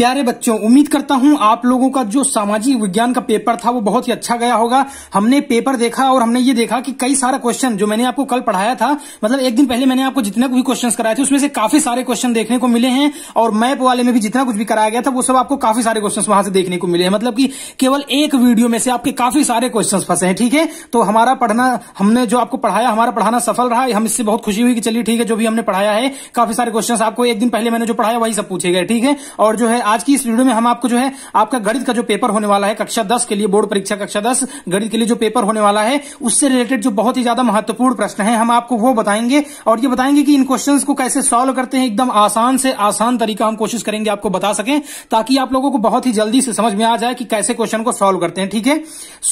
प्यारे बच्चों उम्मीद करता हूं आप लोगों का जो सामाजिक विज्ञान का पेपर था वो बहुत ही अच्छा गया होगा हमने पेपर देखा और हमने ये देखा कि कई सारा क्वेश्चन जो मैंने आपको कल पढ़ाया था मतलब एक दिन पहले मैंने आपको जितने भी क्वेश्चन कराए थे उसमें से काफी सारे क्वेश्चन देखने को मिले हैं और मैप वाले में भी जितना कुछ भी कराया गया था वो सब आपको काफी सारे क्वेश्चन वहां से देखने को मिले हैं मतलब की केवल एक वीडियो में से आपके काफी सारे क्वेश्चन फंसे हैं ठीक है तो हमारा पढ़ना हमने जो आपको पढ़ाया हमारा पढ़ाना सफल रहा हम इससे बहुत खुशी हुई कि चलिए ठीक है जो भी हमने पढ़ाया है काफी सारे क्वेश्चन आपको एक दिन पहले मैंने जो पढ़ाया वही सब पूछे गए ठीक है और जो है आज की इस वीडियो में हम आपको जो है आपका गणित का जो पेपर होने वाला है कक्षा दस के लिए बोर्ड परीक्षा कक्षा दस गणित के लिए जो पेपर होने वाला है उससे रिलेटेड जो बहुत ही ज्यादा महत्वपूर्ण प्रश्न है हम आपको वो बताएंगे और ये बताएंगे कि इन क्वेश्चन को कैसे सोल्व करते हैं एकदम आसान से आसान तरीका हम कोशिश करेंगे आपको बता सकें ताकि आप लोगों को बहुत ही जल्दी से समझ में आ जाए कि कैसे क्वेश्चन को सोल्व करते हैं ठीक है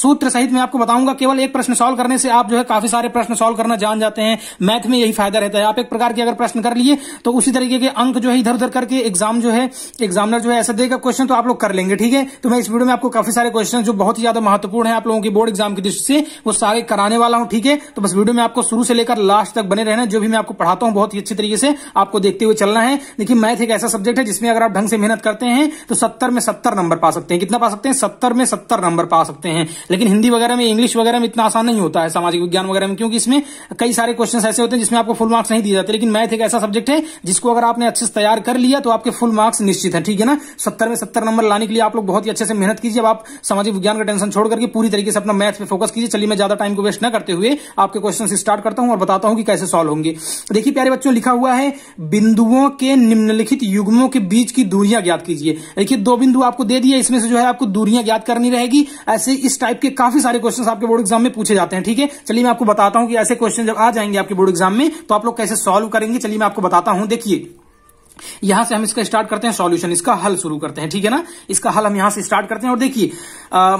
सूत्र सहित मैं आपको बताऊंगा केवल एक प्रश्न सोल्व करने से आप जो है काफी सारे प्रश्न सोल्व करना जान जाते हैं मैथ में यही फायदा रहता है आप एक प्रकार के अगर प्रश्न कर लिए तो उसी तरीके के अंक जो है इधर उधर करके एग्जाम जो है एग्जामिनर जो जो है सदैव क्वेश्चन तो आप लोग कर लेंगे ठीक है तो मैं इस वीडियो में आपको काफी सारे क्वेश्चन जो बहुत ही ज्यादा महत्वपूर्ण है आप लोगों की बोर्ड एग्जाम की दृष्टि से वो सारे कराने वाला हूँ ठीक है तो बस वीडियो में आपको शुरू से लेकर लास्ट तक बने रहना जो भी मैं आपको पढ़ाता हूँ बहुत ही अच्छी तरीके से आपको देखते हुए चलना है देखिए मैथ एक ऐसा सब्जेक्ट है जिसमें अगर आप ढंग से मेहनत करते हैं तो सत्तर में सत्तर नंबर पा सकते हैं कितना पा सकते हैं सत्तर में सत्तर नंबर पा सकते हैं लेकिन हिंदी वगैरह में इंग्लिश वगैरह में इतना आसान नहीं होता है सामाजिक विज्ञान वगैरह में क्योंकि इसमें कई सारे क्वेश्चन ऐसे होते हैं जिसमें आपको फुल मार्क्स नहीं दिए जाते लेकिन मैथ एक ऐसा सब्जेक्ट है जिसको अगर आपने अच्छे से तैयार कर लिया तो आपके फुल मार्क्स निश्चित है ठीक है ना सत्तर में सत्तर नंबर लाने के लिए आप लोग बहुत ही अच्छे से मेहनत कीजिए अब आप सामाजिक विज्ञान का टेंशन छोड़ करके पूरी तरीके से अपना मैथ्स पे फोकस कीजिए चलिए मैं ज्यादा टाइम को वेस्ट न करते हुए आपके क्वेश्चन स्टार्ट करता हूं और बताता हूं कि कैसे सॉल्व होंगे देखिए प्यारे बच्चों लिखा हुआ है बिंदुओं के निम्नलिखित युग्मों के बीच की दूरियां ज्ञात कीजिए देखिए दो बिंदु आपको दे दिए इसमें से जो है आपको दूरियां ज्ञात करनी रहेगी ऐसे इस टाइप के काफी सारे क्वेश्चन आपके बोर्ड एग्जाम में पूछे जाते हैं ठीक है चलिए मैं आपको बताता हूं कि ऐसे क्वेश्चन जब आ जाएंगे आपके बोर्ड एग्जाम में तो आप लोग कैसे सॉल्व करेंगे चलिए मैं आपको बताता हूं देखिए यहां से हम इसका स्टार्ट करते हैं सॉल्यूशन इसका हल शुरू करते हैं ठीक है ना इसका हल हम यहां से स्टार्ट करते हैं और देखिए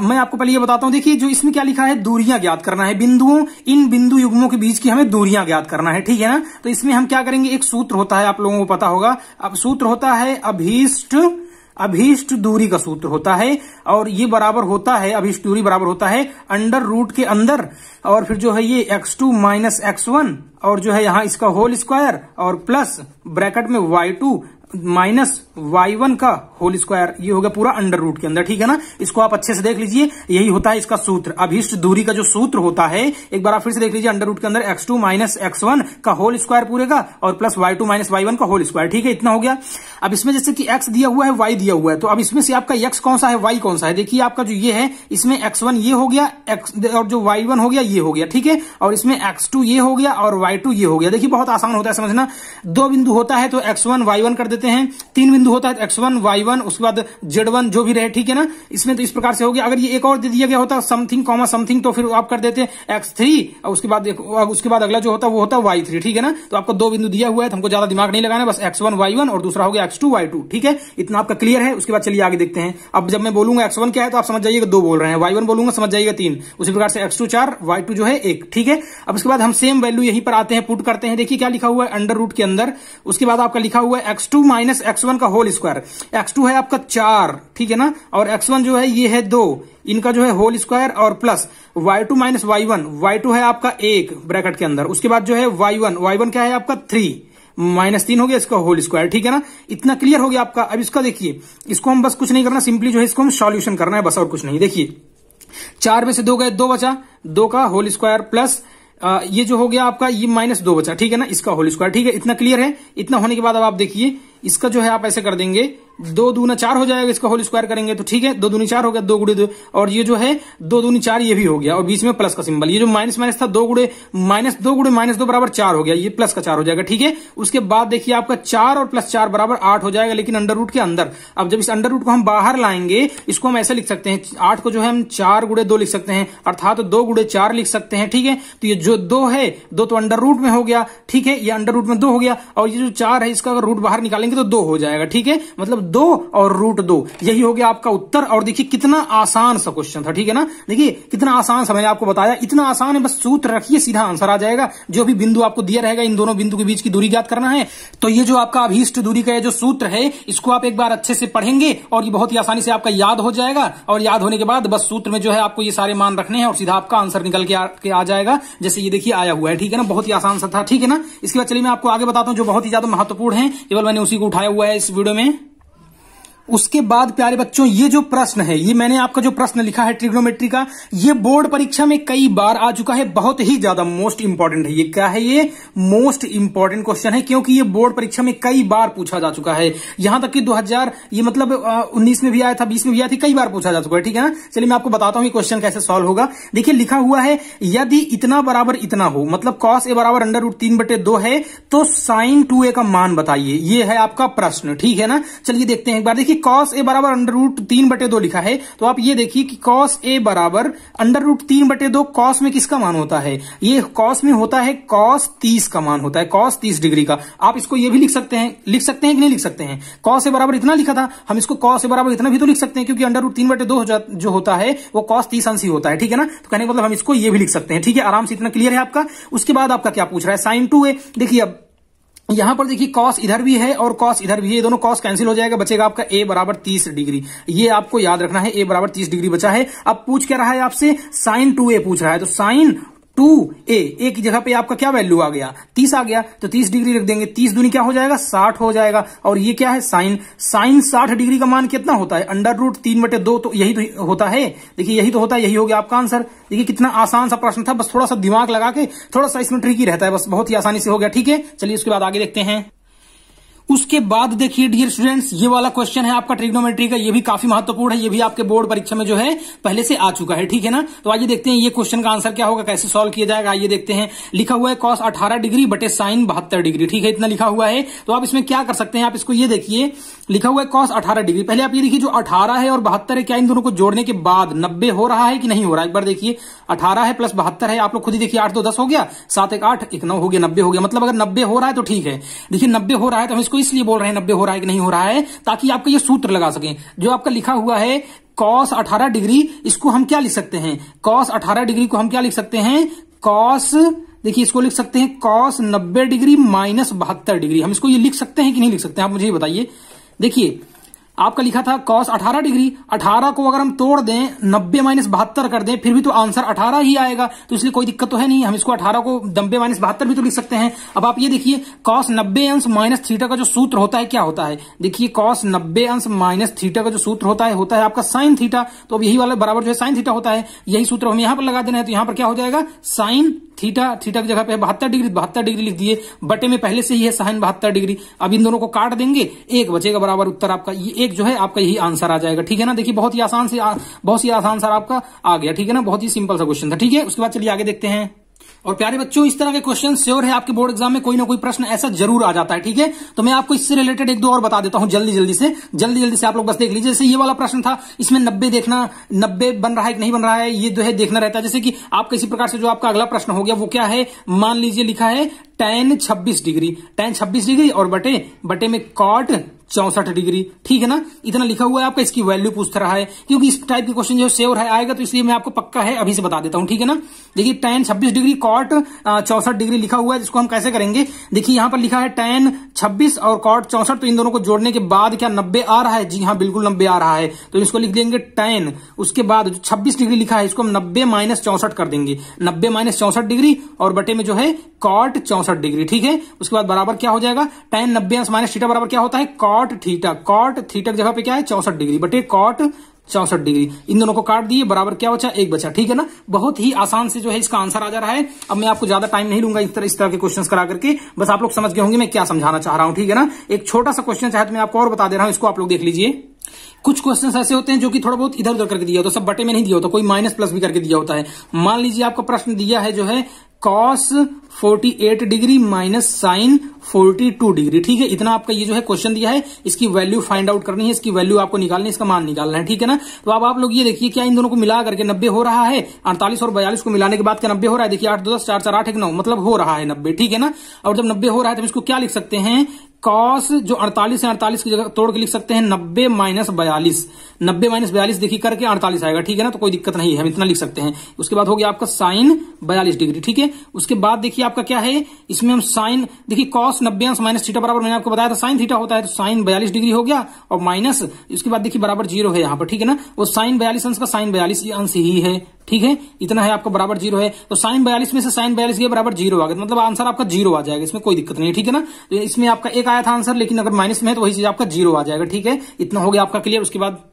मैं आपको पहले ये बताता हूं देखिए जो इसमें क्या लिखा है दूरियां ज्ञात करना है बिंदुओं इन बिंदु युग्मों के बीच की हमें दूरियां ज्ञात करना है ठीक है ना तो इसमें हम क्या करेंगे एक सूत्र होता है आप लोगों को पता होगा अब सूत्र होता है अभीष्ट अभीष्ट दूरी का सूत्र होता है और ये बराबर होता है अभीष्ट दूरी बराबर होता है अंडर रूट के अंदर और फिर जो है ये X two minus X one और जो है यहाँ इसका होल स्क्वायर और प्लस ब्रैकेट में Y two minus Y one का होल स्क्वायर ये होगा पूरा अंडर रूट के अंदर ठीक है ना इसको आप अच्छे से देख लीजिए यही होता है इसका सूत्र अभिष्ट दूरी का जो सूत्र होता है एक बार आप फिर से देख लीजिए अंडर रूट के अंदर X two minus X one का होल स्क्वायर पूरे का और plus Y two minus Y one का होल स्क्वायर ठीक है इतना हो गया अब इसमें जैसे कि एक्स दिया हुआ है वाई दिया हुआ है तो अब इसमें से आपका एक्स कौन सा है वाई कौन सा है देखिए आपका जो ये है इसमें एक्स वन ये हो गया एक्स और जो वाई वन हो गया ये हो गया ठीक है और इसमें एक्स टू ये हो गया और वाई टू ये हो गया देखिए बहुत आसान होता है समझना दो बिंदु होता है तो एक्स वन वाई वन कर देते हैं तीन बिंदु होता है तो एक्स वन वाई वन उसके बाद जेड वन जो भी रहे ठीक है ना इसमें तो इस प्रकार से हो गया अगर ये एक और दे दिया गया होता समथिंग कॉमा समथिंग तो फिर आप कर देते एक्स थ्री और उसके बाद उसके बाद अगला जो होता वो होता वाई थ्री ठीक है ना तो आपको दो बिंदु दिया हुआ है तो हमको ज्यादा दिमाग नहीं लगाना बस एक्स वन वाई वन और दूसरा हो गया एक्स टू वाई टू ठीक है इतना आपका क्लियर है उसके बाद चलिए आगे देखते हैं अब जब मैं बोलूंगा एक्स वन क्या है तो आप समझ जाइएगा दो बोल रहे हैं वाई वन बोलूंगा समझ जाइएगा तीन उसी प्रकार से एक्स टू चार वाई टू जो है एक ठीक है अब उसके बाद हम सेम वैल्यू यहीं पर आते हैं पुट करते हैं देखिए क्या लिखा हुआ है अंडर रूट के अंदर उसके बाद आपका लिखा हुआ है X two minus X one का होल स्क्वायर एक्स टू है आपका चार ठीक है ना और एक्स वन जो है ये है दो इनका जो है होल स्क्वायर और plus Y two minus Y one y two है आपका एक ब्रैकेट के अंदर उसके बाद जो है वाई वन वाई वन क्या है आपका थ्री माइनस तीन हो गया इसका होल स्क्वायर ठीक है ना इतना क्लियर हो गया आपका अब इसका देखिए इसको हम बस कुछ नहीं करना सिंपली जो है इसको हम सॉल्यूशन करना है बस और कुछ नहीं देखिए चार में से दो गए दो बचा दो का होल स्क्वायर प्लस आ, ये जो हो गया आपका ये माइनस दो बचा ठीक है ना इसका होल स्क्वायर ठीक है इतना क्लियर है इतना होने के बाद अब आप देखिए इसका जो है आप ऐसे कर देंगे दो दूना चार हो जाएगा इसका होल स्क्वायर करेंगे तो ठीक है दो दूनी चार हो गया दो गुड़े दो और ये जो है दो दूनी चार ये भी हो गया और बीच में प्लस का सिंबल ये जो माइनस माइनस था दो गुड़े माइनस दो गुड़े माइनस दो बराबर चार हो गया ये प्लस का चार हो जाएगा ठीक है उसके बाद देखिए आपका चार और प्लस चार बराबर आठ हो जाएगा लेकिन अंडर रूट के अंदर अब जब इस अंडर रूट को हम बाहर लाएंगे इसको हम ऐसे लिख सकते हैं आठ को जो है हम चार गुड़े दो लिख सकते हैं अर्थात दो गुड़े चार लिख सकते हैं ठीक है तो ये जो दो है दो तो अंडर रूट में हो गया ठीक है ये अंडर रूट में दो हो गया और ये जो चार है इसका अगर रूट बाहर निकालेंगे तो दो हो जाएगा ठीक है मतलब दो और रूट दो यही हो गया आपका उत्तर और देखिए कितना आसान सा क्वेश्चन था ठीक है ना देखिए कितना आसान सा मैंने आपको बताया इतना आसान है बस सूत्र रखिए सीधा आंसर आ जाएगा जो भी बिंदु आपको दिया रहेगा इन दोनों बिंदु के बीच की दूरी ज्ञात करना है तो ये जो आपका अभीष्ट दूरी का जो सूत्र है इसको आप एक बार अच्छे से पढ़ेंगे और ये बहुत ही आसानी से आपका याद हो जाएगा और याद होने के बाद बस सूत्र में जो है आपको ये सारे मान रखने हैं और सीधा आपका आंसर निकल के आ, के आ जाएगा जैसे ये देखिए आया हुआ है ठीक है ना बहुत ही आसान सा था ठीक है ना इसके बाद चलिए मैं आपको आगे बताता हूँ जो बहुत ही ज्यादा महत्वपूर्ण है केवल मैंने उसी को उठाया हुआ है इस वीडियो में उसके बाद प्यारे बच्चों ये जो प्रश्न है ये मैंने आपका जो प्रश्न लिखा है ट्रिग्नोमेट्री का ये बोर्ड परीक्षा में कई बार आ चुका है बहुत ही ज्यादा मोस्ट इंपॉर्टेंट है ये क्या है ये मोस्ट इंपॉर्टेंट क्वेश्चन है क्योंकि ये बोर्ड परीक्षा में कई बार पूछा जा चुका है यहां तक कि 2000 ये मतलब उन्नीस में भी आया था बीस में भी आया था कई बार पूछा जा चुका है ठीक है ना चलिए मैं आपको बताता हूँ क्वेश्चन कैसे सॉल्व होगा देखिए लिखा हुआ है यदि इतना बराबर इतना हो मतलब कॉस ए बराबर अंडर रूट तीन बटे दो है तो साइन टू ए का मान बताइए ये है आपका प्रश्न ठीक है ना चलिए देखते हैं एक बार देखिए कॉस ए बराबर अंडर रूट तीन बटे दो लिखा है तो आप ये देखिए कि कॉस ए बराबर अंडर रूट तीन बटे दो कॉस में किसका मान होता है ये कॉस में होता है कॉस तीस का मान होता है कॉस तीस डिग्री का आप इसको ये भी लिख सकते हैं लिख सकते हैं कि नहीं लिख सकते हैं कॉस ए बराबर इतना लिखा था हम इसको कॉस ए बराबर इतना भी तो लिख सकते हैं क्योंकि अंडर रूट तीन बटे दो जो होता है वो कॉस तीस अंश ही होता है ठीक है ना तो कहने का मतलब हम इसको ये भी लिख सकते हैं ठीक है आराम से इतना क्लियर है आपका उसके बाद आपका क्या पूछ रहा है साइन टू ए देखिए अब यहां पर देखिए कॉस इधर भी है और कॉस इधर भी है दोनों कॉस कैंसिल हो जाएगा बचेगा आपका ए बराबर तीस डिग्री ये आपको याद रखना है ए बराबर तीस डिग्री बचा है अब पूछ क्या रहा है आपसे साइन टू ए पूछ रहा है तो साइन टू ए ए की जगह पे आपका क्या वैल्यू आ गया तीस आ गया तो तीस डिग्री रख देंगे तीस दूनी क्या हो जाएगा साठ हो जाएगा और ये क्या है साइन साइन साठ डिग्री का मान कितना होता है अंडर रूट तीन बटे दो तो यही तो होता है देखिए यही तो होता है यही हो गया आपका आंसर देखिए कितना आसान सा प्रश्न था बस थोड़ा सा दिमाग लगा के थोड़ा सा इसमें ट्रिकी रहता है बस बहुत ही आसानी से हो गया ठीक है चलिए उसके बाद आगे देखते हैं उसके बाद देखिए डियर स्टूडेंट्स ये वाला क्वेश्चन है आपका ट्रिग्नोमेट्री का ये भी काफी महत्वपूर्ण है ये भी आपके बोर्ड परीक्षा में जो है पहले से आ चुका है ठीक है ना तो आइए देखते हैं ये क्वेश्चन का आंसर क्या होगा कैसे सॉल्व किया जाएगा आइए देखते हैं लिखा हुआ है कॉस अठारह डिग्री बटे साइन बहत्तर डिग्री ठीक है इतना लिखा हुआ है तो आप इसमें क्या कर सकते हैं आप इसको ये देखिए लिखा हुआ है कॉस अठारह डिग्री पहले आप ये देखिए जो अठारह है और बहत्तर है क्या इन दोनों को जोड़ने के बाद नब्बे हो रहा है कि नहीं हो रहा है एक बार देखिए अठारह है प्लस बहत्तर है आप लोग खुद ही देखिए आठ दो दस हो गया सात एक आठ एक नौ हो गया नब्बे हो गया मतलब अगर नब्बे हो रहा है तो ठीक है देखिए नब्बे हो रहा है तो हम इसको इसलिए बोल रहे हैं नब्बे हो रहा है कि नहीं हो रहा है ताकि आपका ये सूत्र लगा सकें जो आपका लिखा हुआ है कॉस अठारह डिग्री इसको हम क्या लिख सकते हैं कॉस अठारह डिग्री को हम क्या लिख सकते हैं कॉस देखिए इसको लिख सकते हैं कॉस नब्बे डिग्री माइनस बहत्तर डिग्री हम इसको ये लिख सकते हैं कि नहीं लिख सकते हैं आप मुझे बताइए देखिए आपका लिखा था कॉस 18 डिग्री 18 को अगर हम तोड़ दें नब्बे माइनस बहत्तर कर दें फिर भी तो आंसर 18 ही आएगा तो इसलिए कोई दिक्कत तो है नहीं हम इसको 18 को नब्बे माइनस बहत्तर भी तो लिख सकते हैं अब आप ये देखिए कॉस नब्बे अंश माइनस थीटा का जो सूत्र होता है क्या होता है देखिए कॉस नब्बे अंश माइनस थीटा का जो सूत्र होता है होता है आपका साइन थीटा तो अब यही वाला बराबर जो है साइन थीटा होता है यही सूत्र हमें यहां पर लगा देना है तो यहां पर क्या हो जाएगा साइन थीटा थीटा की जगह पे बहत्तर डिग्री बहत्तर डिग्री लिख दिए बटे में पहले से ही है साइन बहत्तर डिग्री अब इन दोनों को काट देंगे एक बचेगा बराबर उत्तर आपका ये एक जो है आपका यही आंसर आ जाएगा ठीक है ना देखिए बहुत ही आसान से बहुत ही आसान सर आपका आ गया ठीक है ना बहुत ही सिंपल सा क्वेश्चन था ठीक है उसके बाद चलिए आगे देखते हैं और प्यारे बच्चों इस तरह के क्वेश्चन श्योर है आपके बोर्ड एग्जाम में कोई ना कोई प्रश्न ऐसा जरूर आ जाता है ठीक है तो मैं आपको इससे रिलेटेड एक दो और बता देता हूं जल्दी जल्दी से जल्दी जल्दी से आप लोग बस देख लीजिए जैसे ये वाला प्रश्न था इसमें नब्बे देखना नब्बे बन रहा है कि नहीं बन रहा है ये जो है देखना रहता है जैसे कि आप किसी प्रकार से जो आपका अगला प्रश्न हो गया वो क्या है मान लीजिए लिखा है टेन छब्बीस डिग्री टेन छब्बीस डिग्री और बटे बटे में कॉट चौसठ डिग्री ठीक है ना इतना लिखा हुआ है आपका इसकी वैल्यू पूछ रहा है क्योंकि इस टाइप के क्वेश्चन जो है सेवर है आएगा तो इसलिए मैं आपको पक्का है अभी से बता देता हूं ठीक है ना देखिए टेन छब्बीस डिग्री कॉट चौसठ डिग्री लिखा हुआ है जिसको हम कैसे करेंगे देखिए यहां पर लिखा है टेन छब्बीस और कॉट चौसठ तो इन दोनों को जोड़ने के बाद क्या नब्बे आ रहा है जी हाँ बिल्कुल नब्बे आ रहा है तो इसको लिख देंगे टेन उसके बाद जो छब्बीस डिग्री लिखा है इसको हम नब्बे माइनस चौसठ कर देंगे नब्बे माइनस चौसठ डिग्री और बटे में जो है कॉट चौसठ डिग्री ठीक है उसके बाद बराबर क्या हो जाएगा टेन नब्बे माइनस थीटा बराबर क्या होता है cot cot theta cot theta की जगह पे क्या है चौसठ डिग्री बटे कॉट चौसठ डिग्री इन दोनों को काट दिए बराबर क्या बचा एक बचा ठीक है ना बहुत ही आसान से जो है इसका आंसर आ जा रहा है अब मैं आपको ज्यादा टाइम नहीं लूंगा इस तरह इस तरह के क्वेश्चंस करा करके बस आप लोग समझ गए होंगे मैं क्या समझाना चाह रहा हूं ठीक है ना एक छोटा सा क्वेश्चन चाहे तो मैं आपको और बता दे रहा हूं इसको आप लोग देख लीजिए कुछ क्वेश्चंस ऐसे होते हैं जो कि थोड़ा बहुत इधर उधर करके दिया होता है सब बटे में नहीं दिया होता कोई माइनस प्लस भी करके दिया होता है मान लीजिए आपका प्रश्न दिया है जो है cos 48 degree minus sine 42 degree ठीक है इतना आपका ये जो है क्वेश्चन दिया है इसकी वैल्यू फाइंड आउट करनी है इसकी वैल्यू आपको निकालनी है इसका मान निकालना है ठीक है ना तो अब आप लोग ये देखिए क्या इन दोनों को मिला करके नब्बे हो रहा है अड़तालीस और बयालीस को मिलाने के बाद क्या नब्बे हो रहा है देखिए आठ दो दस चार चार आठ एक नौ मतलब हो रहा है नब्बे ठीक है ना और जब नब्बे हो रहा है तो इसको क्या लिख सकते हैं कॉस जो 48 से 48 की जगह तोड़ के लिख सकते हैं 90 माइनस बयालीस नब्बे माइनस बयालीस देखिए करके 48 आएगा ठीक है ना तो कोई दिक्कत नहीं है हम इतना लिख सकते हैं उसके बाद हो गया आपका साइन बयालीस डिग्री ठीक है उसके बाद देखिए आपका क्या है इसमें हम साइन देखिए कॉस नब्बे अंश माइनस थीटा बराबर मैंने आपको बताया था साइन थीटा होता है तो साइन बयालीस डिग्री हो गया और माइनस इसके बाद देखिए बराबर जीरो है यहाँ पर ठीक है ना वो साइन बयालीस अंश का साइन बयालीस अंश ही है ठीक है इतना है आपका बराबर जीरो है तो साइन बयालीस में से साइन बयालीस के बराबर जीरो आ गया तो मतलब आंसर आपका जीरो आ जाएगा इसमें कोई दिक्कत नहीं ठीक है ना तो इसमें आपका एक आया था आंसर लेकिन अगर माइनस में है तो वही चीज आपका जीरो आ जाएगा ठीक है इतना हो गया आपका क्लियर उसके बाद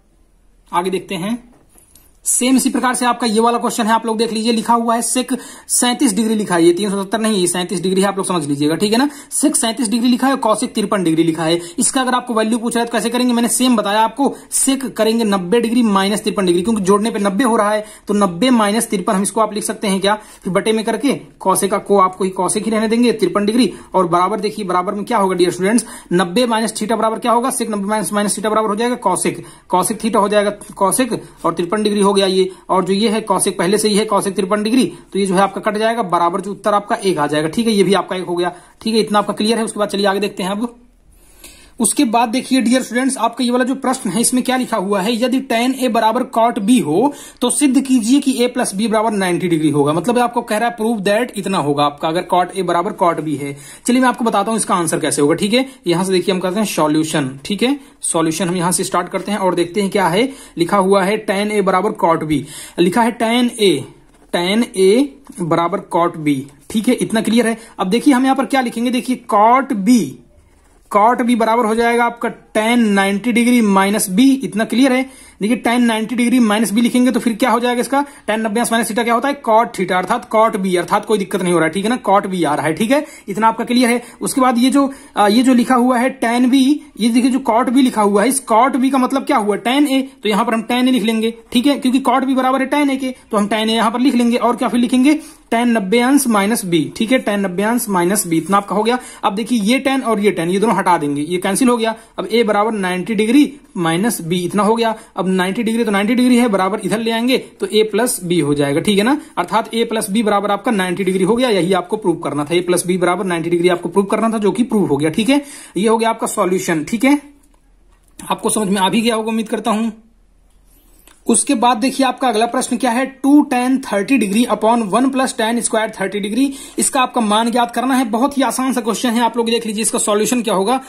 आगे देखते हैं सेम इसी प्रकार से आपका ये वाला क्वेश्चन है आप लोग देख लीजिए लिखा हुआ है सिक सैंतीस डिग्री लिखा है ये तीन सौ सत्तर नहीं है सैंतीस डिग्री है आप लोग समझ लीजिएगा ठीक है ना सिक सैंतीस डिग्री लिखा है कौशिक तिरपन डिग्री लिखा है इसका अगर आपको वैल्यू पूछा है तो कैसे करेंगे मैंने सेम बताया आपको सिक करेंगे नब्बे डिग्री माइनस तिरपन डिग्री क्योंकि जोड़ने पर नब्बे हो रहा है तो नब्बे माइनस तिरपन हम इसको आप लिख सकते हैं क्या फिर बटे में करके कौशिक का को आपको ही कौशिक ही रहने देंगे तिरपन डिग्री और बराबर देखिए बराबर में क्या होगा डियर स्टूडेंट्स नब्बे माइनस थीटा बराबर क्या होगा सिक नब्बे माइनस माइनस थीटा बराबर हो जाएगा कौशिक कौशिक थीटा हो जाएगा कौशिक और तिरपन डिग्री गया ये और जो ये है कौशिक पहले से ही है कौशिक तिरपन डिग्री तो ये जो है आपका कट जाएगा बराबर जो उत्तर आपका एक आ जाएगा ठीक है ये भी आपका एक हो गया ठीक है इतना आपका क्लियर है उसके बाद चलिए आगे देखते हैं अब उसके बाद देखिए डियर स्टूडेंट्स आपका ये वाला जो प्रश्न है इसमें क्या लिखा हुआ है यदि टेन ए बराबर कॉट बी हो तो सिद्ध कीजिए कि ए प्लस बी बराबर नाइन्टी डिग्री होगा मतलब आपको कह रहा है प्रूव दैट इतना होगा आपका अगर कॉट ए बराबर कॉट बी है चलिए मैं आपको बताता हूं इसका आंसर कैसे होगा ठीक है यहां से देखिए हम कहते हैं सोल्यूशन ठीक है सोल्यूशन हम यहां से स्टार्ट करते हैं और देखते हैं क्या है लिखा हुआ है टेन ए बराबर कॉट बी लिखा है टेन ए टेन ए बराबर कॉट बी ठीक है इतना क्लियर है अब देखिए हम यहां पर क्या लिखेंगे देखिए कॉट बी कॉट भी बराबर हो जाएगा आपका tan ninety degree minus B इतना क्लियर है देखिए tan ninety degree minus B लिखेंगे तो फिर क्या हो जाएगा इसका टेन नब्बे माइनस थीटा क्या होता है कॉट थीटा अर्थात कॉट बी अर्थात कोई दिक्कत नहीं हो रहा है ठीक है ना कॉट बी आ रहा है ठीक है इतना आपका क्लियर है उसके बाद ये जो ये जो लिखा हुआ है टेन बी ये देखिए जो कॉट बी लिखा हुआ है इस कॉट बी का मतलब क्या हुआ टेन ए तो यहां पर हम टेन ए लिख लेंगे ठीक है क्योंकि कॉट बी बराबर है टेन ए के तो हम टेन ए यहां पर लिख लेंगे और क्या फिर लिखेंगे टेन नब्बे अंश माइनस बी ठीक है टेन नब्बे अंश माइनस बी इतना आपका हो गया अब देखिए ये टेन और ये टेन ये दोनों हटा देंगे ये कैंसिल हो गया अब ए बराबर 90 डिग्री माइनस बी इतना हो गया अब 90 डिग्री तो 90 डिग्री है बराबर इधर ले आएंगे तो ए प्लस बी हो जाएगा ठीक है ना अर्थात ए प्लस बी बराबर आपका 90 डिग्री हो गया यही आपको प्रूव करना था ए प्लस बी बराबर 90 डिग्री आपको प्रूव करना था जो कि प्रूव हो गया ठीक है ये हो गया आपका सोल्यूशन ठीक है आपको समझ में आ भी गया होगा उम्मीद करता हूं उसके बाद देखिए आपका अगला प्रश्न क्या है two tan thirty degree upon one plus tan square thirty degree इसका आपका मान ज्ञात करना है बहुत ही आसान सा क्वेश्चन है आप लोग देख लीजिए इसका सॉल्यूशन क्या होगा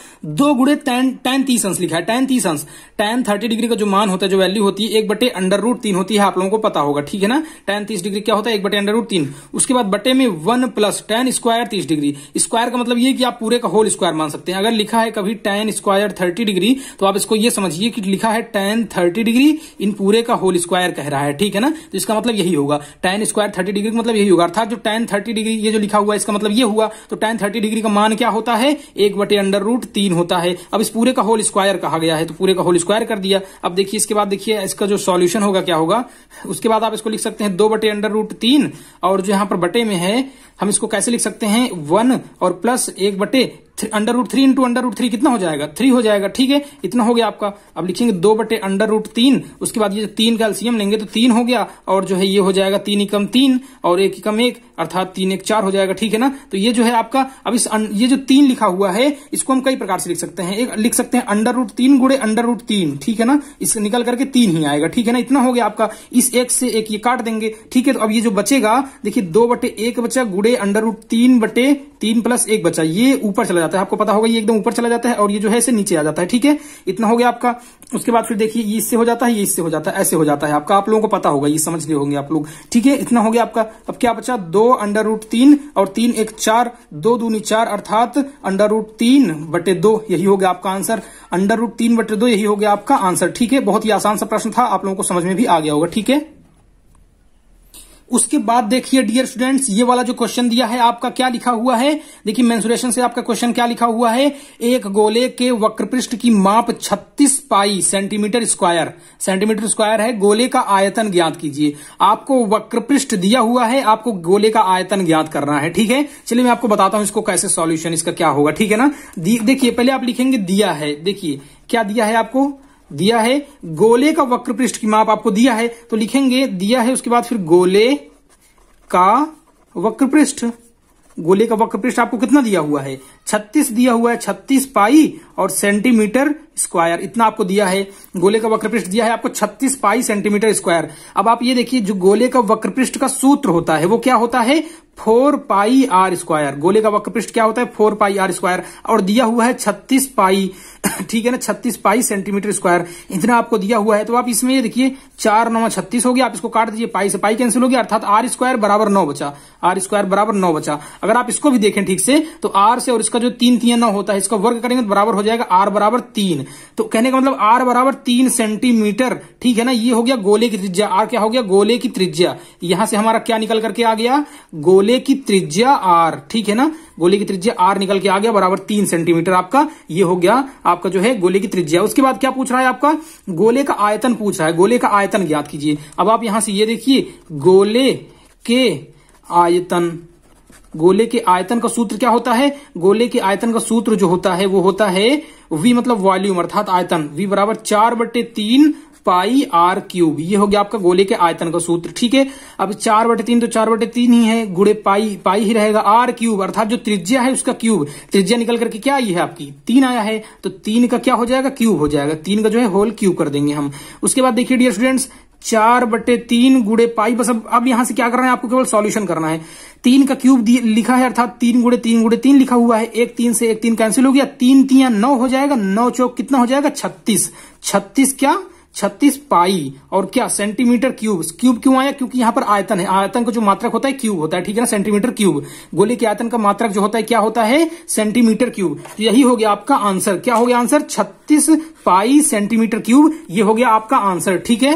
दो गुड़े टेन टेन तीस अंश लिखा है टेन तीस अंश टेन थर्टी डिग्री का जो मान होता है जो वैल्यू होती है एक बटे अंडर रूट तीन होती है आप लोगों को पता होगा ठीक है ना टेन तीस डिग्री क्या होता है एक बटे अंडर रूट तीन उसके बाद बटे में वन प्लस टेन स्क्वायर तीस डिग्री स्क्वायर का मतलब ये कि आप पूरे का होल स्क्वायर मान सकते हैं अगर लिखा है कभी टेन स्क्वायर थर्टी डिग्री तो आप इसको ये समझिए कि लिखा है टेन थर्टी डिग्री इन पूरे का होल स्क्वायर कह रहा है ठीक है ना तो इसका मतलब यही होगा टेन स्क्वायर थर्टी डिग्री का मतलब यही होगा अर्थात जो टेन थर्टी डिग्री ये जो लिखा हुआ है इसका मतलब ये हुआ तो टेन थर्टी डिग्री का मान क्या होता है एक बटे अंडर रूट तीन होता है अब इस पूरे का होल स्क्वायर कहा गया है तो पूरे का होल स्क्वायर कर दिया अब देखिए इसके बाद देखिए इसका जो सोल्यूशन होगा क्या होगा उसके बाद आप इसको लिख सकते हैं दो बटे अंडर रूट तीन और जो यहां पर बटे में है हम इसको कैसे लिख सकते हैं वन और प्लस एक बटे under root three into under root three कितना हो जाएगा थ्री हो जाएगा ठीक है इतना हो गया आपका अब लिखेंगे दो बटे अंडर रूट तीन उसके बाद ये तीन का एल्सियम लेंगे तो तीन हो गया और जो है ये हो जाएगा तीन एकम तीन और एक एकम एक अर्थात तीन एक चार हो जाएगा ठीक है ना तो ये जो है आपका अब इस अन, ये जो तीन लिखा हुआ है इसको हम कई प्रकार से लिख सकते हैं एक लिख सकते हैं अंडर रूट तीन गुड़े अंडर रूट तीन ठीक है ना इस निकल करके तीन ही आएगा ठीक है ना इतना हो गया आपका इस एक से एक ये काट देंगे ठीक है तो अब ये जो बचेगा देखिए दो बटे एक बचा गुड़े अंडर रूट तीन बटे तीन प्लस एक बचा ये ऊपर चला जाता है आपको पता होगा ये एकदम ऊपर चला जाता है और ये जो है इसे नीचे आ जाता है ठीक है इतना हो गया आपका उसके बाद फिर देखिए ये इससे हो जाता है ये इससे हो जाता है ऐसे हो जाता है आपका आप लोगों को पता होगा ये समझ गए होंगे आप लोग ठीक है इतना हो गया आपका अब क्या बचा दो अंडर रूट तीन और तीन एक चार दो दूनी चार अर्थात अंडर रूट तीन बटे दो यही हो गया आपका आंसर अंडर रूट तीन बटे दो यही हो गया आपका आंसर ठीक है बहुत ही आसान सा प्रश्न था आप लोगों को समझ में भी आ गया होगा ठीक है उसके बाद देखिए डियर स्टूडेंट्स ये वाला जो क्वेश्चन दिया है आपका क्या लिखा हुआ है देखिए मेंसुरेशन से आपका क्वेश्चन क्या लिखा हुआ है एक गोले के वक्रपृष्ठ की माप 36 pi centimetre square centimetre square है गोले का आयतन ज्ञात कीजिए आपको वक्रपृष्ठ दिया हुआ है आपको गोले का आयतन ज्ञात करना है ठीक है चलिए मैं आपको बताता हूं इसको कैसे सोल्यूशन इसका क्या होगा ठीक है ना देखिए पहले आप लिखेंगे दिया है देखिए क्या दिया है आपको दिया है गोले का वक्र पृष्ठ की माप आपको दिया है तो लिखेंगे दिया है उसके बाद फिर गोले का वक्र पृष्ठ गोले का वक्र पृष्ठ आपको कितना दिया हुआ है छत्तीस दिया हुआ है छत्तीस पाई और सेंटीमीटर स्क्वायर इतना आपको दिया है गोले का वक्रपृष्ठ दिया है आपको 36 पाई सेंटीमीटर स्क्वायर अब आप ये देखिए जो गोले का वक्रपृष्ठ का सूत्र होता है वो क्या होता है फोर पाई आर स्क्वायर गोले का वक्रपृष्ठ क्या होता है फोर पाई आर स्क्वायर और दिया हुआ है छत्तीस पाई ठीक है ना छत्तीस पाई सेंटीमीटर स्क्वायर इतना आपको दिया हुआ है तो आप इसमें ये देखिए चार नौ छत्तीस हो गया आप इसको काट दीजिए पाई से पाई कैंसिल हो गया अर्थात आर स्क्वायर बराबर नौ बचा आर स्क्वायर बराबर नौ बचा अगर आप इसको भी देखें ठीक से तो आर से और इसका जो तीन तीन नौ होता है इसका वर्ग करेंगे तो बराबर हो जाएगा आर बराबर तीन तो कहने का मतलब आर बराबर तीन सेंटीमीटर ठीक है ना ये हो गया गोले की त्रिज्या आर क्या हो गया गोले की त्रिज्या यहां से हमारा क्या निकल करके आ गया गोले की त्रिज्या आर ठीक है ना गोले की त्रिज्या आर निकल के आ गया बराबर तीन सेंटीमीटर आपका ये हो गया आपका जो है गोले की त्रिज्या उसके बाद क्या पूछ रहा है आपका गोले का आयतन पूछ रहा है गोले का आयतन ज्ञात कीजिए अब आप यहां से ये देखिए गोले के आयतन गोले के आयतन का सूत्र क्या होता है गोले के आयतन का सूत्र जो होता है वो होता है वी मतलब वॉल्यूम अर्थात आयतन वी बराबर चार बटे तीन पाई आर क्यूब ये हो गया आपका गोले के आयतन का सूत्र ठीक है अब चार बटे तीन तो चार बटे तीन ही है गुड़े पाई पाई ही रहेगा आर क्यूब अर्थात जो त्रिज्या है उसका क्यूब त्रिज्या निकल करके क्या आई है आपकी तीन आया है तो तीन का क्या हो जाएगा क्यूब हो जाएगा तीन का जो है होल क्यूब कर देंगे हम उसके बाद देखिए डियर स्टूडेंट्स चार बटे तीन गुड़े पाई बस अब अब यहां से क्या करना है आपको केवल सॉल्यूशन करना है तीन का क्यूब लिखा है अर्थात तीन गुड़े तीन गुड़े तीन लिखा हुआ है एक तीन से एक तीन कैंसिल हो गया तीन तीन नौ हो जाएगा नौ चौक कितना हो जाएगा छत्तीस छत्तीस क्या छत्तीस पाई और क्या सेंटीमीटर क्यूब क्यूब क्यों आया क्योंकि यहां पर आयतन है आयतन का जो मात्रक होता है क्यूब होता है ठीक है ना सेंटीमीटर क्यूब गोले के आयतन का मात्रक जो होता है क्या होता है सेंटीमीटर क्यूब तो यही हो गया आपका आंसर क्या हो गया आंसर छत्तीस पाई सेंटीमीटर क्यूब ये हो गया आपका आंसर ठीक है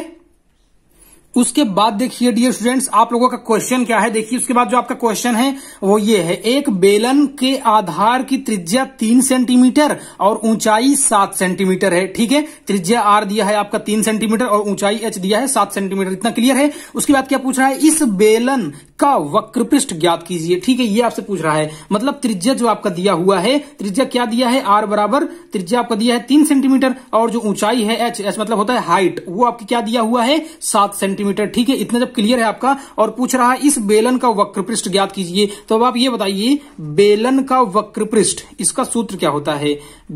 उसके बाद देखिए डियर स्टूडेंट्स आप लोगों का क्वेश्चन क्या है देखिए उसके बाद जो आपका क्वेश्चन है वो ये है एक बेलन के आधार की त्रिज्या तीन सेंटीमीटर और ऊंचाई सात सेंटीमीटर है ठीक है त्रिज्या आर दिया है आपका तीन सेंटीमीटर और ऊंचाई एच दिया है सात सेंटीमीटर इतना क्लियर है उसके बाद क्या पूछ रहा है इस बेलन का वक्रपृष्ठ ज्ञात कीजिए ठीक है ये आपसे पूछ रहा है मतलब त्रिज्या जो आपका दिया हुआ है त्रिज्या क्या दिया है आर बराबर त्रिज्या आपका दिया है तीन सेंटीमीटर और जो ऊंचाई है एच एच मतलब होता है हाइट वो आपकी क्या दिया हुआ है सात सेंटीमीटर सेंटीमीटर ठीक है इतना जब क्लियर है आपका और पूछ रहा है इस बेलन का वक्र पृष्ठ ज्ञात कीजिए तो अब आप ये बताइए बेलन का वक्र पृष्ठ इसका सूत्र क्या होता है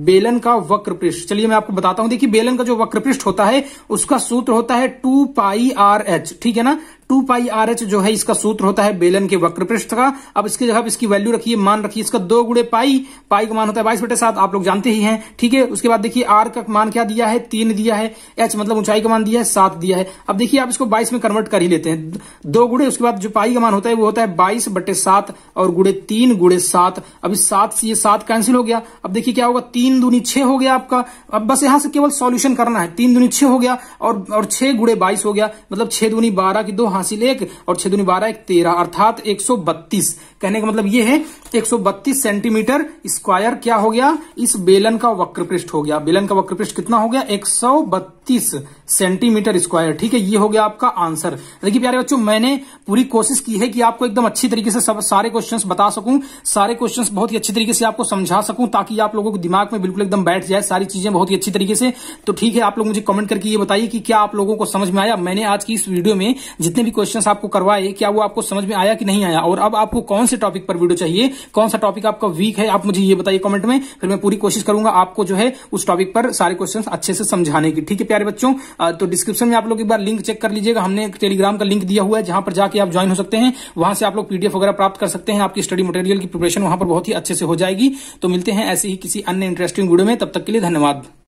बेलन का वक्र पृष्ठ चलिए मैं आपको बताता हूं देखिए बेलन का जो वक्र पृष्ठ होता है उसका सूत्र होता है टू पाई आर एच ठीक है ना टू पाई आर एच जो है इसका सूत्र होता है बेलन के वक्र पृष्ठ का अब इसकी जगह इसकी वैल्यू रखिए मान रखिए इसका दो गुड़े पाई पाई का मान होता है बाईस बटे सात आप लोग जानते ही हैं ठीक है उसके बाद देखिए आर का मान क्या दिया है तीन दिया है एच मतलब ऊंचाई का मान दिया है सात दिया है अब देखिए आप इसको बाईस में कन्वर्ट कर ही लेते हैं दो गुड़े उसके बाद जो पाई का मान होता है वो होता है बाईस बटे सात और गुड़े तीन गुड़े सात अभी सात से ये सात कैंसिल हो गया अब देखिए क्या होगा तीन दूनी छह हो गया आपका अब बस यहां से केवल सोल्यूशन करना है तीन दूनी छह हो गया और, छह गुड़े बाईस हो गया मतलब छह दूनी बारह की दो हासिल एक और छह दुनी बारह एक तेरह अर्थात एक सौ बत्तीस कहने का मतलब ये है एक सौ बत्तीस सेंटीमीटर स्क्वायर क्या हो गया इस बेलन का वक्र पृष्ठ हो गया बेलन का वक्र पृष्ठ कितना हो गया एक सौ बत्तीस छत्तीस सेंटीमीटर स्क्वायर ठीक है ये हो गया आपका आंसर देखिए प्यारे बच्चों मैंने पूरी कोशिश की है कि आपको एकदम अच्छी तरीके से सब सारे क्वेश्चंस बता सकूं सारे क्वेश्चंस बहुत ही अच्छी तरीके से आपको समझा सकूं ताकि आप लोगों के दिमाग में बिल्कुल एकदम बैठ जाए सारी चीजें बहुत ही अच्छी तरीके से तो ठीक है आप लोग मुझे कमेंट करके ये बताइए कि क्या आप लोगों को समझ में आया मैंने आज की इस वीडियो में जितने भी क्वेश्चन आपको करवाए क्या वो आपको समझ में आया कि नहीं आया और अब आपको कौन से टॉपिक पर वीडियो चाहिए कौन सा टॉपिक आपका वीक है आप मुझे ये बताइए कमेंट में फिर मैं पूरी कोशिश करूंगा आपको जो है उस टॉपिक पर सारे क्वेश्चन अच्छे से समझाने की ठीक है प्यारे बच्चों तो डिस्क्रिप्शन में आप लोग एक बार लिंक चेक कर लीजिएगा हमने एक टेलीग्राम का लिंक दिया हुआ है जहां पर जाके आप ज्वाइन हो सकते हैं वहां से आप लोग पीडीएफ वगैरह प्राप्त कर सकते हैं आपकी स्टडी मटेरियल की प्रिपरेशन वहां पर बहुत ही अच्छे से हो जाएगी तो मिलते हैं ऐसे ही किसी अन्य इंटरेस्टिंग वीडियो में तब तक के लिए धन्यवाद